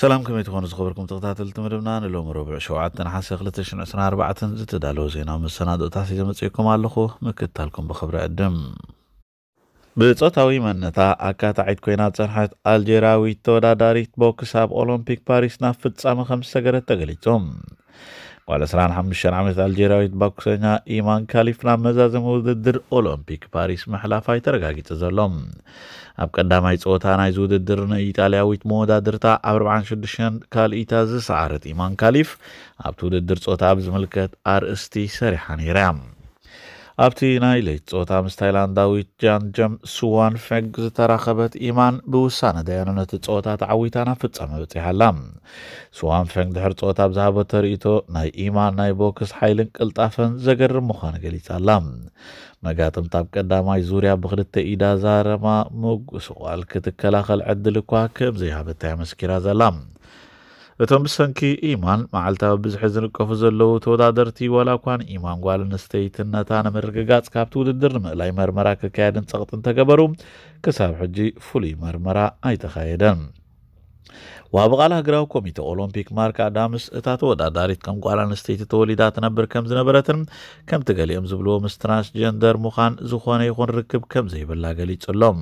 ሰላም ከመይ ትኾኑ ዝኸበርኩም ተኸታተልቲ መደብና ንሎሚ ረብዕ 7 ናሓሰ 224 ዝተዳለወ ዜና መሰናድኦታት ዘመፅኩም ኣለኹ ምክታልኩም ብኽብሪ ዕድም ብፆታዊ መነታ ኣካታዒት ኮይና ዝፀንሐት ኣልጀራዊት ተወዳዳሪት ቦክስ ኣብ ኦሎምፒክ ፓሪስ ናብ ፍጻሚ ከም ዝተገረት ተገሊፆም ዋለ 35 ዓመት ኣልጀራዊት ባኩሰኛ ኢማን ካሊፍ ናብ መዛዘሚ ውድድር ኦሎምፒክ ፓሪስ መሕላፋይ ተረጋጊፁ ዘሎ ኣብ ቀዳማይ ፀወታ ናይዚ ውድድር ንኢጣልያዊት መወዳድርታ ኣብ 46 ካልኢታ ዝሰዓረት ኢማን ካሊፍ ኣብቲ ውድድር ፆታ ኣብ ዝምልከት ኣርእስቲ ሰሪሓ ነይራ እያ ኣብቲ ናይ ለይቲ ፆታ ምስ ታይላንዳዊት ጃንጀም ስዋን ፈግ ዝተራኸበት ኢማን ብውሳነ ደያኑ ነቲ ፆታ ተዓዊታና ፍፀመ በፂሓላ ስዋን ፈንግ ድሕር ፆታ ብዝሃቦ ተርእቶ ናይ ኢማን ናይ ቦክስ ሓይልን ቅልጣፈን ዘገርም ምዃኑ ገሊጻ ኣላ መጋጥምቲ ኣብ ቀዳማይ ዙርያ ብክልተ ኢዳ ዛረማ ምጉስቋል ክትከላኸል ዕድል እኳ ከም ዘይሃበታ ኣመስኪራ ዘላ እቶም ብሰንኪ ኢማን መዓልታዊ ብዝሒ ዝንቀፉ ዘለዉ ተወዳደርቲ ዋላ እኳን ኢማን ጓል ኣንስተይቲ ነታ ንምርግጋፅ ካብቲ ውድድር ንምእላይ መርመራ ክካየድን ፀቕጥን ተገበሩ ክሳብ ሕጂ ፍሉይ መርመራ ኣይተኻየደን waa baqaal ሃገራዊ ኮሚቴ ኦሎምፒክ ማርካ ዳምስ እታ ተወዳዳሪት ከም ጓል ኣንስተይቲ ተወሊዳ ትነብር ከም ዝነበረትን ከምቲ ገሊኦም ዝብልዎ ምስ ትራንስጀንደር ምዃን ዝኾነ ይኹን ርክብ ከም ዘይብላ ገሊጹ ኣሎም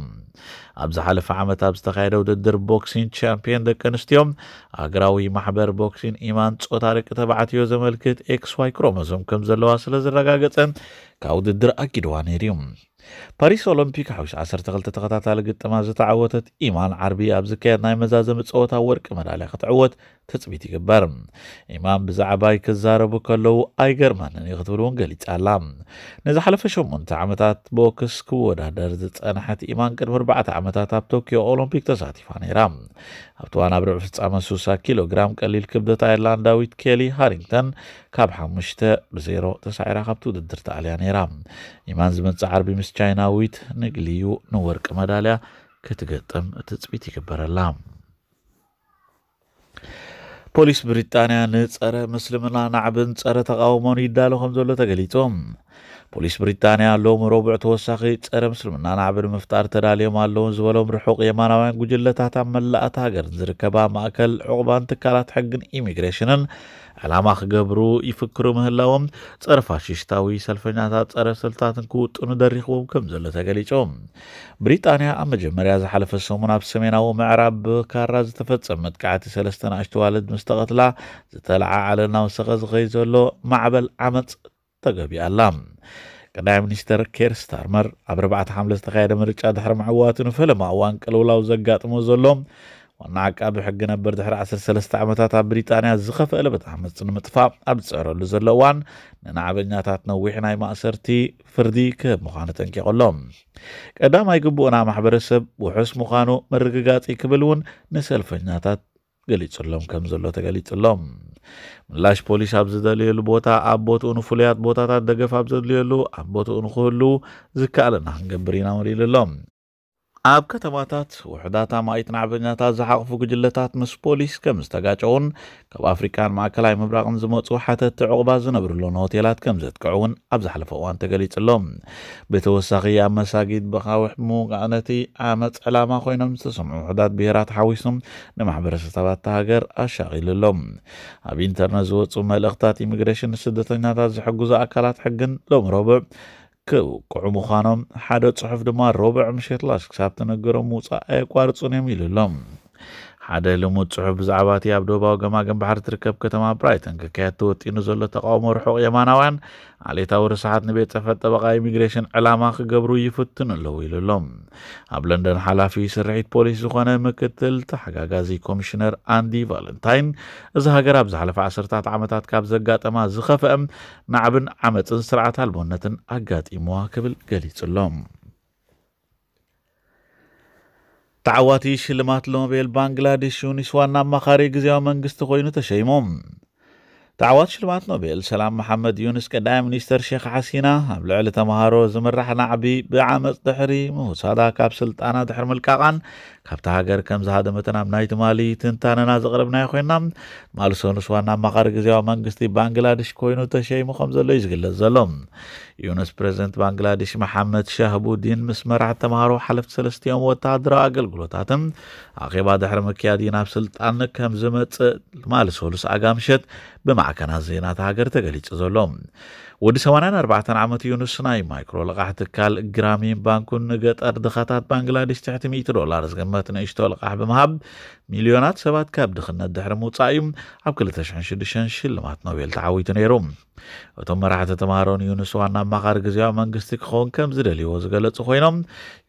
ኣብ ዝሓለፈ ዓመት ኣብ ዝተኻየደ ውድድር ቦክሲን ቻምፒዮን ደቂ ኣንስትዮም ኣገራዊ ማሕበር ቦክሲን ኢማን ፆታ ደቂ ተባዕትዮ ዘመልክት ኤክስዋይ ክሮሞዞም ከም ዘለዋ ስለ ዝረጋገፀን ካብ ውድድር ኣጊድዋ ነይሩ እዩ ፓሪስ ኦሎምፒክ ሓዊሽ 12 ተኸታታሊ ግጥማ ዝተዓወተት ኢማን ዓርቢ ኣብ ዝካየድ ናይ መዛዘሚ ፀወታ ወርቂ መዳልያ ክትዕወት ትፅቢት ይግበር ኢማን ብዛዕባይ ክዛረቡ ከለዉ ኣይገርመንን እዩ ክትብል እውን ገሊፃ ኣላ ንዝሓለፈ 8 ዓመታት ብኦክስ ክወዳደር ዝፀንሐት ኢማን ቅድሚ 4 ዓመታት ኣብ ቶኪዮ ኦሎምፒክ ተሳቲፋ ነይራ ኣብቲ ዋን ኣብ ርብዒ ፍፃመ 60 ኪሎ ግራም ቀሊል ክብደት ኣየርላንዳዊት ኬሊ ሃሪንግተን ካብ 5 ብዜሮ ተሳዒራ ካብቲ ውድድር ተኣልያ ነይራ ኢማን ዝመፅእ ዓርቢ ምስ ቻይናዊት ንግሊዩ ንወርቅ መዳልያ ክትገጥም ትፅቢት ይግበረላ ፖሊስ ብሪጣንያ ንፀረ ምስልምና ናዕብን ፀረ ተቃውሞን ይዳሎ ከም ዘሎ ተገሊፆም ፖሊስ ብሪጣንያ ሎም ረቡዕ ተወሳኺ ፀረ ምስልምና ናዕቢ ንምፍጣር ተዳልዮም ኣለውን ዝበሎም ርሑቕ የማናውያን ጉጅለታት ኣብ መላእት ሃገርን ዝርከባ ማእከል ዕቑባን ትካላት ሕግን ኢሚግሬሽንን علامة خجبرو يفكروا من اللهم تعرفاش يشتاوي سلفنات تعرف سلطات نكوت وندريخوهم كم زلة تقليتهم بريطانيا أما جمريا زحلف السمونة بسمينا ومعرب كاراز تفتسم متكعتي سلستنا أشتوالد مستغطلا زتلعى علينا وسغز غيزولو معبل عمت تقبي اللهم قداي ሚኒስተር ኬር ስታርመር ኣብ 4 ሓምለ ዝተኻየደ ምርጫ ድሕሪ ምዕዋትን ፈለማ እዋን ቀልውላው ዘጋጥሞ ዘሎ ዋና ዓቃቢ ሕጊ ነበር ድሕሪ 13 ዓመታት ኣብ ብሪጣንያ ዝኸፍአለ በጣም መፅን ምጥፋእ ኣብ ዝፅዕረሉ ዘሎ እዋን ንንዓበኛታት ነዊሕ ናይ ማእሰርቲ ፍርዲ ክህብ ምዃኑ ተንቂቑሎም ቀዳማይ ግቡእና ማሕበረሰብ ውሑስ ምዃኑ መርግጋፂ ክብል እውን ንሰልፈኛታት ገሊጹሎም ከም ዘሎ ተገሊጹሎም ምላሽ ፖሊስ ኣብ ዝደልየሉ ቦታ ኣብ ቦትኡ ንፍሉያት ቦታታት ደገፍ ኣብ ዘድልየሉ ኣብ ቦትኡ ንክህሉ ዝከኣለና ክንገብር ኢና ወሊሉ ኣብ ከተማታት ውሕዳት ኣማኢት ንዓበኛታት ዝሓቕፉ ጉጅለታት ምስ ፖሊስ ከም ዝተጋጨውን ካብ ኣፍሪካን ማእከላይ ምብራቕን ዝመፁ ሓተቲ ዕቑባ ዝነብርሎን ሆቴላት ከም ዘጥቅዑ እውን ኣብ ዝሓለፈ እዋን ተገሊጹ ኣሎም ብተወሳኺ ኣብ መሳጊድ ብኻውሕ ምውቃዕነቲ ኣመፅ ዕላማ ኮይኖም ዝተሰምዑ ውሕዳት ብሄራት ሓዊሶም ንማሕበረሰባት ተሃገር ኣሻቒሉሎም ኣብ ኢንተርነት ዝወፁ መልእኽታት ኢሚግሬሽን ስደተኛታት ዝሕግዙ ኣካላት ሕግን ሎም ረቡዕ ክውቅዑ ምዃኖም ሓደ ጽሑፍ ድማ ሮብዕ ምሸት ላስ ክሳብ ተነገሮም ምውፃእ ኣየቋርፁን እዮም ኢሉ ኣሎም ሓደ ልሙድ ፅሑፍ ብዛዕባ እቲ ኣብ ደባዊ ገማገም ባሕሪ ትርከብ ከተማ ብራይተን ክካየድ ተወጢኑ ዘሎ ተቃውሞ ርሑቕ የማናውያን ኣሌታዊ ርስሓት ንቤት ፅሕፈት ጠበቃ ኢሚግሬሽን ዕላማ ክገብሩ ይፍትኑ ኣለዉ ኢሉ ኣሎም ኣብ ለንደን ሓላፊ ስርሒት ፖሊስ ዝኾነ ምክትል ተሓጋጋዚ ኮሚሽነር ኣንዲ ቫለንታይን እዚ ሃገር ኣብ ዝሓለፈ ዓሰርታት ዓመታት ካብ ዘጋጠማ ዝኸፍአ ናዕብን ዓመፅን ስርዓት ኣልቦነትን ኣጋጢምዋ ክብል ገሊጹ ኣሎም ተዓዋቲ ሽልማት ሎቤል ባንግላዴሽ ዩኒስ ዋና ኣማኻሪ ግዜያዊ መንግስቲ ኮይኑ ተሸይሞም تعወት ሽልማት ኖቤል ሰላም መሓመድ ዩኑስ ቀዳማይ ሚኒስተር ሼክ ሓሲና ኣብ ልዕሊ ተምሃሮ ዝምራሕ ናዕቢ ብዓመፅ ድሕሪ ምውሳዳ ካብ ስልጣና ድሕሪ ምልቃቓን ካብቲ ሃገር ከም ዝሃደመትን ኣብ ናይ ትማሊ ትንታነና ዘቕርብናዮ ኮይንና ማልሶኑስ ዋና ኣማኻሪ ግዜያዊ መንግስቲ ባንግላዴሽ ኮይኑ ተሸይሙ ከም ዘሎ እዩ ዝግለጽ ዘሎ ዩኑስ ፕሬዚደንት ባንግላዴሽ መሓመድ ሻህቡዲን ምስ መራሕቲ ተምሃሮ ሓለፍቲ ሰለስትዮም ወተሃደራዊ ኣገልግሎታትን ኣኼባ ድሕሪ ምክያዲ ናብ ስልጣን ከም ዝመጽእ ማልሶኑስ ኣጋምሸት ብማ ማዕከናት ዜናት ሃገር ተገሊጹ ዘሎ ወዲ 84 ዓመት ዩኑስ ናይ ማይክሮ ልቓሕ ትካል ግራሚን ባንኩን ንገጠር ድኻታት ባንግላዴሽ ትሕቲ 100 ዶላር ዝግመት ንእሽቶ ልቓሕ ብምሃብ ሚልዮናት ሰባት ካብ ድኽነት ድሕሪ ምውፃእ እዩ ኣብ 206 ሽልማት ኖቤል ተዓዊቱ ነይሩ እቶም መራሕቲ ተምሃሮን ዩኑስ ዋና ኣማኻሪ ግዜያዊ መንግስቲ ክኸውን ከም ዝደልይዎ ዝገለጹ ኮይኖም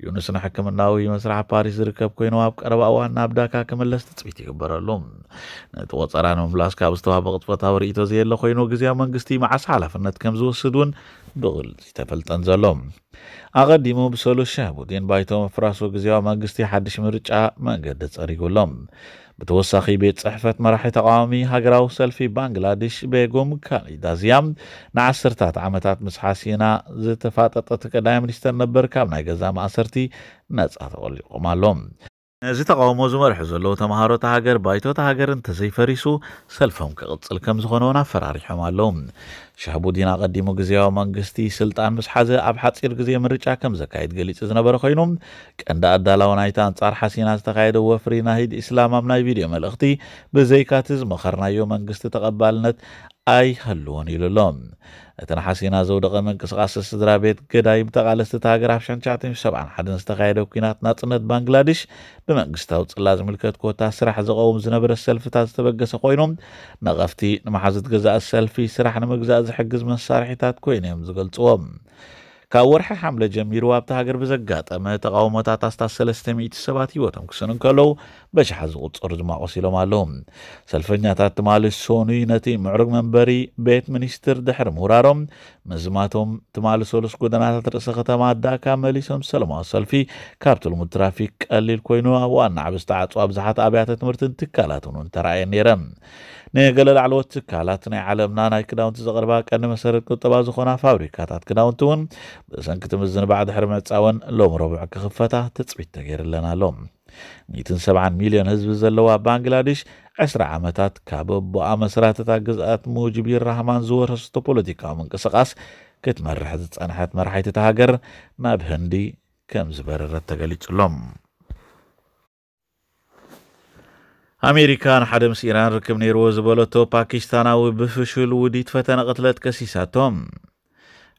ዩኑስ ንሕክምናዊ መስራሕ ፓሪስ ዝርከብ ኮይኑ ኣብ ቀረባ እዋን ናብ ዳካ ክምለስ ትፅቢት ይግበረሉ ነቲ ቆፀራ ንምምላስ ካብ ዝተዋህበ ቅፅበታዊ ትርኢቶ ዘየሎ ኮይኑ ግዜ መንግስቲ መዓስ ሓላፍነት ከም ዝወስድ እውን ብቕልፂ ተፈልጠን ዘሎ ኣቐዲሙ ብሰሉሻ ቡድን ባይቶ ምፍራሱ ግዜያዊ መንግስቲ ሓድሽ ምርጫ መንገዲ ጸሪጉሎም ብተወሳኺ ቤት ጽሕፈት መራሒ ተቃዋሚ ሃገራዊ ሰልፊ ባንግላዴሽ ቤጎም ካሊዳዝያ ንዓስርታት ዓመታት ምስ ሓሲና ዝተፋጠጠት ቀዳማይ ሚኒስተር ነበር ካብ ናይ ገዛ ማእሰርቲ ነጻ ተቆሊቖም ኣሎ እዚ ተቃውሞ ዝመርሑ ዘለዉ ተምሃሮ እታ ሃገር ባይቶ እታ ሃገር እንተዘይፈሪሱ ሰልፎም ክቕፅል ከም ዝኾነ እውን ኣፈራሪሖም ኣለዉ ሻህቡዲን ኣቐዲሙ ግዜያዊ መንግስቲ ስልጣን ምስ ሓዘ ኣብ ሓፂር ግዜ ምርጫ ከም ዘካየድ ገሊፁ ዝነበረ ኮይኑ ቀንዲ ኣዳላዊ ናይቲ ኣንጻር ሓሲና ዝተካየደ ወፍሪ ናሂድ እስላም ኣብ ናይ ቪድዮ መልእኽቲ ብዘይካቲ ዝመኸርናዮ መንግስቲ ተቐባልነት ኣይሃልዎን ኢሉ ኣሎም እተን ሓሲና ዘውደቐ ምንቅስቓስ ስድራ ቤት ገዳይ ብጠቓለ ዝተሃገር ኣብ 1971 ዝተኻየደ ኩናት ናጽነት ባንግላዴሽ ብመንግስታዊ ጽላ ዝምልከት ኮታ ስራሕ ዘቐውም ዝነበረ ሰልፍታት ዝተበገሰ ኮይኑ ነቐፍቲ ንመሓዝት ገዛእ ሰልፊ ስራሕ ንምግዛእ ዝሕግዝ መሳርሒታት ኮይኑ እዮም ዝገልጽዎም ካብ ወርሒ ሓምለ ጀሚሩ ኣብቲ ሃገር ብዘጋጠመ ተቃውሞታት ኣስታት 300 ሰባት ሂወቶም ክስእን ከለዉ በሽሓ ዝቑፅር ድማ ቆሲሎም ኣለዉ ሰልፈኛታት ትማሊ ሶኒ ነቲ ምዕሩግ መንበሪ ቤት ሚኒስትር ድሕሪ ምሁራሮም ምዝማቶም ትማሊ ሰለስ ጎደናታት ርእሲ ከተማ ዳካ መሊሶም ሰለማዊ ሰልፊ ካብቲ ልሙድ ትራፊክ ቀሊል ኮይኑ ኣብ ዋና ዓብ ዝተዓፅዋ ብዙሓት ኣብያተ ትምህርትን ትካላት እውን ተረኣየ ነይረ ንገለ ላዕለዎት ትካላት ናይ ዓለምና ናይ ክዳውንቲ ዘቕርባ ቀኒ መሰረት ቁጠባ ዝኾና ፋብሪካታት ክዳውንቲ እውን ብሰንኪ ትምዝንባዕ ድሕሪ ምዕፃወን ሎም ረቡዕ ክኽፈታ ተፅቢት ተገይርለና ኣሎ 170 ሚልዮን ህዝቢ ዘለዋ ባንግላዴሽ 20 ዓመታት ካብ ኣቦኣ መስራተታ ግዝኣት ሙጅቢር ራህማን ዝወረሰቶ ፖለቲካዊ ምንቅስቓስ ክትመርሕ ዝጸንሐት መራሒት እታ ሃገር ናብ ህንዲ ከም ዝበረረት ተገሊጹሎም ኣሜሪካ ንሓደ ምስ ኢራን ርክብ ነይርዎ ዝበለቶ ፓኪስታናዊ ብፍሽል ውዲት ፈተነ ቅትለት ከሲሳቶም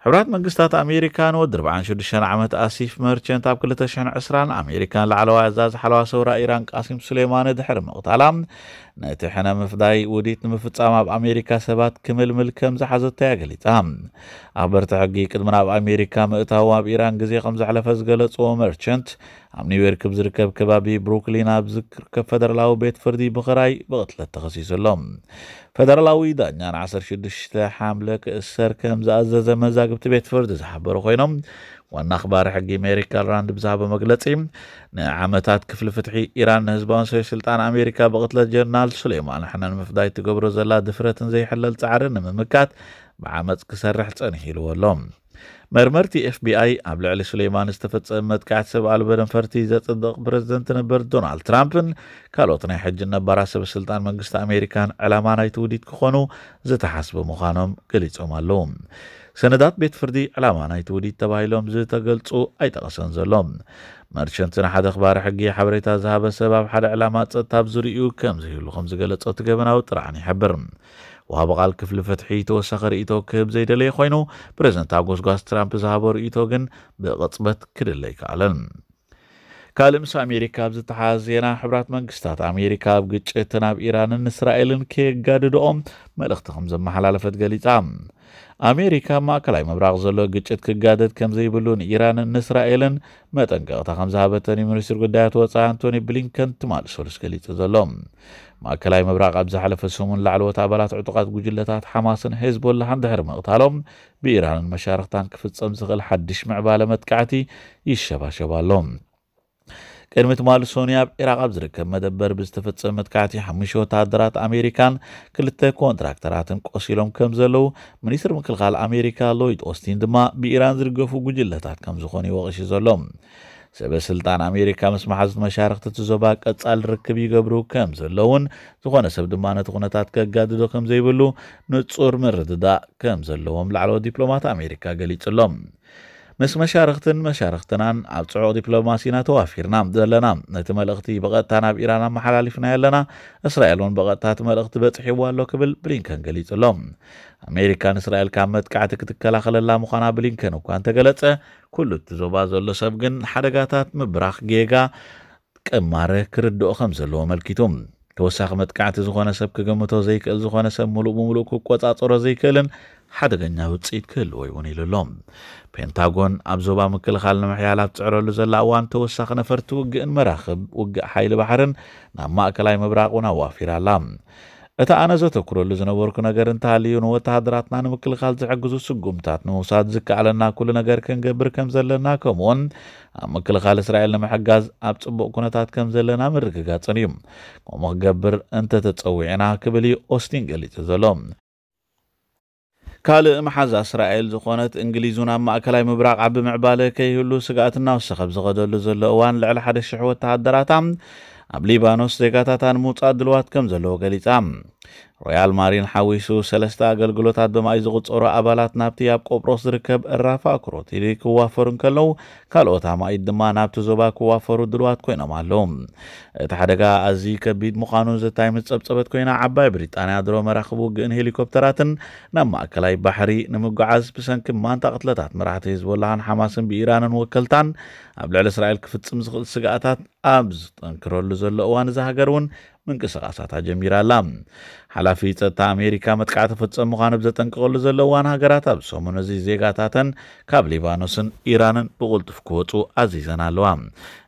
ሕራት መንግስታት ኣሜሪካ ንወዲ 46 ዓመት ኣሲፍ መርቸንት ኣብ 220 ኣሜሪካን ላዕለዋ ኣዛዝ ሓለዋ ሰውራ ኢራን ቃሲም ሱሌማኒ ድሕሪ ምቕታላ ነቲ ሕነ ምፍዳይ ውዲት ንምፍጻም ኣብ ኣሜሪካ ሰባት ክምልምል ከም ዝሓዘተያ ገሊጻ ኣኽበርቲ ሕጊ ቅድሚ ናብ ኣሜሪካ ምእታዊ ኣብ ኢራን ግዜ ከም ዝሕለፈ ዝገለጽዎ መርቸንት ام نیویورک بزرگ کبابی بروکلین آب زکر کفدرلاو بیت فردی بخرای بغتله تخصیص لام فدرلاوی دان یان عصر شدش تا حمله سر کم زاز زم زاگبت بیت فرد زحب رو خوینم و نخبار حقی آمریکا راند بزحب مقلتیم نه عمتات کفل فتحی ایران هزبان سوی سلطان آمریکا بغتله جرنال سلیمان حنان مفدای تقبر زلاد دفرتن زی حلال تعرن ممکات بعمت کسر رحت انحیل ولام مرمرتي اف بي اي عبد العلي سليمان استفدت سمت كاعت سب على بدن فرتي زت الضغط برزدنت نبر دونالد ترامب قالوا طني حج النبارة سب السلطان منقست امريكان على ما نايت وديت كخونو زت حسب مخانهم قليت عمال لهم سندات بيت فردي على ما نايت وديت تبايلهم زت قلتو اي تغسن زلهم مرشنتنا حد اخبار حقي حبريتا ذهب سبب حد علامات تابزوري يو كم زيولو خمز قلت او تقبنا وطرعني حبرن ወሃቢ ቓል ክፍሊ ፈትሒ ተወሳኺ ርእቶ ክህብ ዘይደለየ ኮይኑ ፕሬዚደንት ኣጎስጓስ ትራምፕ ዝሃቦ ርእቶ ግን ብቕጽበት ክድለ ይከኣለን قال مس أمريكا بزتحازينا حبرات من قستات أمريكا بقيتش اتناب إيران ان إسرائيل كي قادد أم ملغت خمزة محلالة فتقالي تام أمريكا ما كلاي مبراغ زلو قيتش اتك قادد كم زي بلون إيران ان إسرائيل ما تنقى وتخمزة هابتاني من رسير قدات وطا أنتوني بلين كنت ما لسولس قالي تزلوم ما كلاي مبراغ أبزح على فسومن لعل وتابلات عطقات قجلتات حماس حزب الله عند هرم أطالهم بإيران المشارق تانك في تصمزغ الحدش مع بالمتكعتي يشبه شبالهم ቅድሚ ትማሊ ሶኒ ኣብ ኢራቅ ኣብ ዝርከብ መደበር ብዝተፈፀመ ጥቃት ሓሙሽተ ወታደራት ኣሜሪካን ክልተ ኮንትራክተራትን ቆሲሎም ከም ዘለው ሚኒስትር ምክልኻል ኣሜሪካ ሎይድ ኦስቲን ድማ ብኢራን ዝድገፉ ጉጅለታት ከም ዝኾኑ ይወቕሽ ዘሎ ስልጣን ኣሜሪካ ምስ መሓዙት መሻርክቲ እቲ ዞባ ቀጻል ርክብ ይገብሩ ከም ዘለውን ዝኾነ ሰብ ድማ ነቲ ኩነታት ከጋድዶ ከም ዘይብሉ ንጹር ምርድዳእ ከም ዘለዎም ላዕለዎት ዲፕሎማት ኣሜሪካ ገሊጹሎም ምስ መሻርክትን መሻርክትናን ኣብ ፅዑቕ ዲፕሎማሲና ተዋፊርና ዘለና ነቲ መልእኽቲ ብቐጥታ ናብ ኢራን ኣመሓላሊፍና ኣለና እስራኤል እውን ብቐጥታ እቲ መልእኽቲ በፅሒዎ ኣሎ ክብል ብሊንከን ገሊጹ ኣሎ ኣሜሪካን እስራኤል ካብ መጥቃዕቲ ክትከላኸለላ ምዃና ብሊንከን እኳ እንተገለጸ ኩሉ እቲ ዞባ ዘሎ ሰብ ግን ሓደጋታት ምብራኽ ጌጋ ቅማር ክርድኦ ከም ዘለዎ መልኪቱ ተወሳኺ መጥቃዕቲ ዝኾነ ሰብ ክገምቶ ዘይክእል ዝኾነ ሰብ ሙሉእ ብምሉእ ክቆፃፀሮ ዘይክእልን ሓደገኛ ውፅኢት ክህልዎ እውን ኢሉ ኣሎ ፔንታጎን ኣብ ዞባ ምክልኻል ንምሕያል ኣብ ትፅዕረሉ ዘላ እዋን ተወሳኺ ነፈርቲ ውግእን መራኽብ ውግእ ሓይሊ ባሕርን ናብ ማእከላይ ምብራቕ እውን ኣዋፊራ ኣላ እቲ ኣነ ዘተኩረሉ ዝነበርኩ ነገር እንተሃልዩ ንወተሃደራትና ንምክልኻል ዝሕግዙ ስጉምታት ንምውሳድ ዝከኣለና ኩሉ ነገር ክንገብር ከም ዘለና ከምኡውን ኣብ ምክልኻል እስራኤል ንምሕጋዝ ኣብ ጽቡቕ ኩነታት ከም ዘለና ምርግጋጽን እዩ ከምኡ ክገብር እንተተፀዊዕና ክብል ኦስቲን ገሊጹ ዘሎ ካልእ መሓዛ እስራኤል ዝኾነት እንግሊዝ ናብ ማእከላይ ምብራቕ ዓቢ ምዕባለ ከይህሉ ስጋኣትና ወሰኸብ ዝኸደሉ ዘሎ እዋን ልዕሊ ሓደ ሽሕ ወተሃደራታ ኣብ ሊባኖስ ዜጋታታን ምውፃእ ድልዋት ከም ዘለዎ ገሊጻ ሮያል ማሪን ሓዊሱ ሰለስተ ኣገልግሎታት ብማይ ዝቑፀሩ ኣባላት ናብቲ ኣብ ቆጵሮስ ዝርከብ እራፋ ክሮቲሊ ክዋፈሩ እንከለዉ ካልኦት ኣማኢት ድማ ናብቲ ዞባ ክዋፈሩ ድልዋት ኮይኖም ኣለዉ እቲ ሓደጋ ኣዝዩ ከቢድ ምዃኑ ዘታይ ምስ ፀብፀበት ኮይና ዓባይ ብሪጣንያ ድሮ መራኽቡ ግእን ሄሊኮፕተራትን ናብ ማእከላይ ባሕሪ ንምጓዓዝ ብሰንኪ ማንታ ቅትለታት መራሕቲ ሂዝቦላሃን ሓማስን ብኢራንን ወከልታን ኣብ ልዕሊ እስራኤል ክፍፅም ዝኽእል ስጋኣታት አብዝ ጠንክረሉ ዘሎ እዋን እዚ ሃገር እውን ምንቅስቃሳታ ጀሚራ ኣላ ሓላፊ ፀጥታ ኣሜሪካ መጥቃዕ ተፈፀም ምዃኑ ብዘጠንቅቐሉ ዘሎ እዋን ሃገራት ኣብ ሰሙን እዚ ዜጋታተን ካብ ሊባኖስን ኢራንን ብቕልጡፍ ክወፁ ኣዚዘን ኣለዋ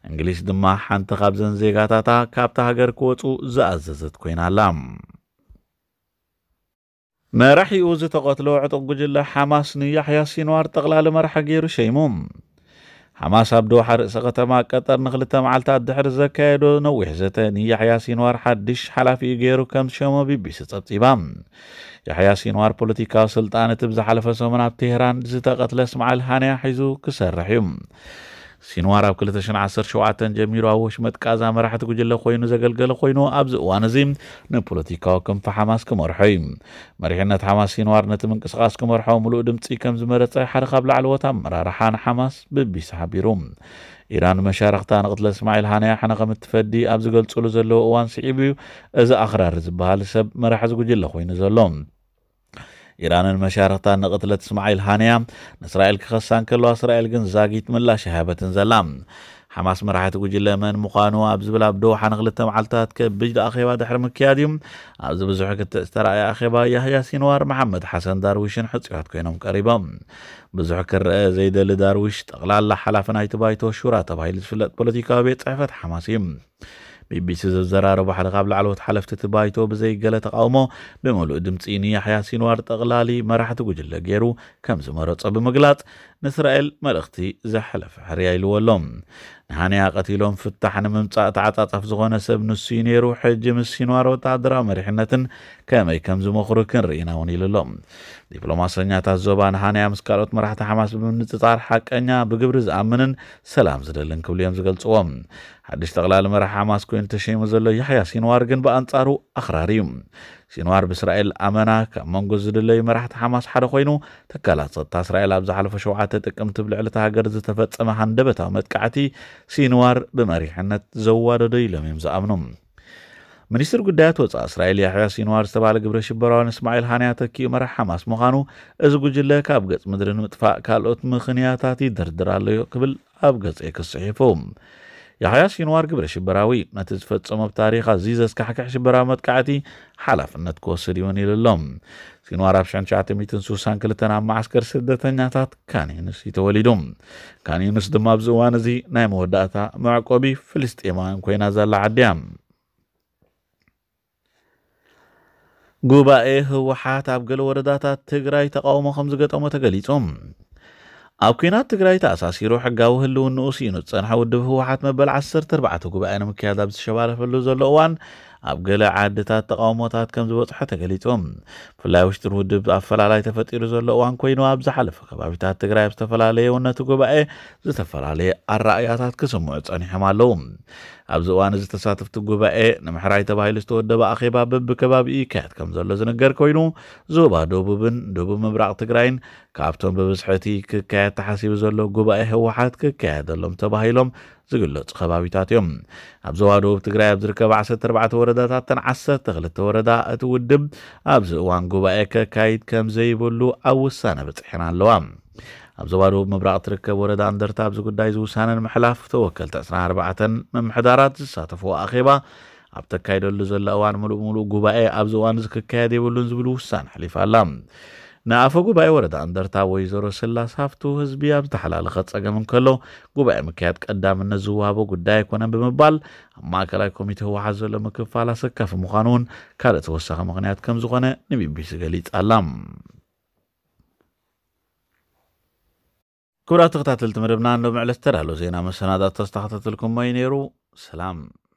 እንግሊዝ ድማ ሓንቲ ካብዘን ዜጋታታ ካብቲ ሃገር ክወፁ ዝኣዘዘት ኮይና ኣላ መራሒኡ ዝተቐትሎ ዕጡቕ ጉጅለ ሓማስ ንያሕያ ሲንዋር ጠቕላሊ መርሓ ገይሩ ሸይሙ ሓማስ ኣብ ዶሓ ርእሰ ከተማ ቀጠር ንክልተ መዓልትታት ድሕሪ ዘካየዶ ነዊሕ ዘተ ንያሕያ ሲንዋር ሓድሽ ሓላፊ እዩ ገይሩ ከም ዝሸሞ ቢቢሲ ፀብፂባ ያሕያ ሲንዋር ፖለቲካዊ ስልጣን እቲ ብዝሓለፈ ሰሙን ኣብ ቴሄራን ዝተቐትለ እስማዓል ሃንያ ሒዙ ክሰርሕ እዩ سينوارا كل تشن عصر شو عتن جميل وش مت كذا مرحة تقول خوينو زجل جل خوينو أبز وأنا زيم نبولتي كم في حماس كم رحيم مريحنا حماس سينوار نتمنك سقاس كم رحوم ولو دمت كم زمرت حر قبل على وتم رحان حماس ببي سحبي روم إيران مشارق تان قتل إسماعيل هانيا حنا قم التفدي أبز قلت سولو زلو وان سعيبي إذا أخرار زبها لسب مرحة تقول خوينو زلوم ኢራንን መሻርሕታ ንቕትለት እስማዒል ሃንያ ንእስራኤል ክኸሳን ከለዋ እስራኤል ግን ዛጊት ምላሽ ሃበትን ዘላ ሓማስ መራሕቲ ጉጅለ መን ምዃኑ ኣብ ዝብል ኣብ ዶሓ ንክልተ መዓልትታት ከብድ ኣኼባ ድሕሪ ምክያድ እዩ ኣብዚ ብዙሕ ክትዕ ዝተረኣየ ኣኼባ ያህያ ሲንዋር መሓመድ ሓሰን ዳርዊሽን ሕፅዮት ኮይኖም ቀሪቦም ብዙሕ ክረአ ዘይደሊ ዳርዊሽ ጠቕላላ ሓላፊ ናይቲ ባይቶ ሹራ ተባሂሉ ዝፍለጥ ፖለቲካዊ ቤት ፅሕፈት ሓማስ እዩ ቢቢሲ ዘዘራርቦ ሓደ ካብ ላዕለዎት ሓለፍቲ ባይቶ ብዘይገለ ተቃውሞ ብምሉእ ድምፂ ንያሕያ ሲንዋር ጠቕላሊ መራሕቲ ጉጅለ ገይሩ ከም ዝመረፆ ብምግላጽ ንእስራኤል መልእኽቲ ዘሕለፈ ሕርያይልዎ ኣሎም ንሃንያ ቀቲሎም ፍታሕ ንምምፃእ ተዓፃፃፍ ዝኾነ ሰብ ንሱ እዩ ነይሩ ሕጂ ምስ ሲንዋር ወተሃደራዊ መሪሕነትን ከመይ ከም ዝመኽሩ ክንርኢና እውን ኢሉ ኣሎም ዲፕሎማሰኛታት ዞባ ንሃንያ ምስ ካልኦት መራሕቲ ሓማስ ብምንፅፃር ሓቀኛ ብግብሪ ዝኣምንን ሰላም ዝደልን ክብሉ እዮም ዝገልፅዎም ሓድሽ ጠቕላሊ መራሒ ሓማስ ኮይኑ ተሸይሙ ዘሎ ያሕያ ሲንዋር ግን ብኣንጻሩ ኣኽራር እዩ ሲንዋር ብእስራኤል ኣመና ካብ መንጎ ዝድለዩ መራሕቲ ሓማስ ሓደ ኮይኑ ተካላት ፀጥታ እስራኤል ኣብ ዝሓለፈ ሸውዓተ ጥቅምቲ ብልዕሊ እቲ ሃገር ዝተፈፀመ ሃንደበታዊ መጥቃዕቲ ሲንዋር ብመሪሕነት ዘዋደዶ ኢሎም እዮም ዝኣምኑ ሚኒስትር ጉዳያት ወፃኢ እስራኤል ያሕያ ሲንዋር ዝተባሃለ ግብረ ሽበራውን እስማኤል ሃንያ ተኪኡ መራሕ ሓማስ ምዃኑ እዚ ጉጅለ ካብ ገጽ ምድሪ ንምጥፋእ ካልኦት ምኽንያታት ይድርድር ኣለዮ ክብል ኣብ ገጽ ክስ ጽሒፉ يحيى سينوار قبل شبراوي نتزفت صمم بتاريخ عزيز اسكحك شبرامات كعتي حلف انت كوسر يوني للم سينوار ابشان شعتي ميتن سوسان كلتن عم عسكر سدة تنياتات كان ينس يتوليدم كان ينس دم ابزوان زي نايم وداتا معقوبي فلست ايمان كوين ازال عديام قوبا ايه وحات ابقل ورداتا تقرأي تقاوم خمزقت او متقليتهم ኣብ ኩናት ትግራይ ተኣሳሲሩ ሕጋዊ ህልውንኡ ስኢኑ ዝፀንሐ ውድብ ህወሓት መበል 14 ጉባኤ ንምክያድ ኣብ ዝሸባረፈሉ ዘሎ እዋን ኣብ ገለ ዓድታት ተቃውሞታት ከም ዝበፅሖ ተገሊፆም ብፍላይ ውሽጢ ውድብ ኣፈላላይ ተፈጢሩ ዘሎ እዋን ኮይኑ ኣብ ዝሓለፈ ከባቢታት ትግራይ ኣብ ዝተፈላለየ ውነቱ ጉባኤ ዝተፈላለየ ኣረኣያታት ክስምዑ ፀኒሖም ኣለዉ ኣብዚ እዋን እዚ ተሳትፍቲ ጉባኤ ንምሕራይ ተባሂሉ ዝተወደበ ኣኼባ በብከባቢ ይካየድ ከም ዘሎ ዝንገር ኮይኑ ዞባ ደቡብን ደቡብ ምብራቅ ትግራይን ካብቶም ብብዝሕቲ ክካየድ ተሓሲቡ ዘሎ ጉባኤ ህወሓት ክካየደሎም ተባሂሎም ዝግለጹ ከባቢታት እዮም ኣብ ዞባ ደቡብ ትግራይ ኣብ ዝርከብ 14 ወረዳታትን 12 ወረዳ እቲ ውድብ ኣብዚ እዋን ጉባኤ ከካይድ ከም ዘይብሉ ኣብ ውሳነ በፂሕና ኣለዋ ኣብ ዞባ ደቡብ ምብራቕ ትርከብ ወረዳ እንደርታ ኣብዚ ጉዳይ ዝውሳነ ንምሕላፍ ተወከልቲ 24 መምሕዳራት ዝሳተፈዎ ኣኼባ ኣብ ተካይደሉ ዘሎ እዋን ሙሉእ ሙሉእ ጉባኤ ኣብዚ እዋን እዚ ክካየድ የብሉን ዝብል ውሳነ ሕሊፋ ኣላ نا افقو باي ورد اندرتا ويزورو سلا سافتو هزبي ابز دحلال خطس اگا من کلو گو باي مكياد قدام نزوابو گو داي کنن بمبال ما کلاي کمیته وحزو لمكفالا سکف مخانون کالت وساق مغنیات کم زغنه نبی بیسگلیت علام كورا تغطات التمربنان لو معلستر هلو زينا مسانا دات تستخطات لكم ماينيرو سلام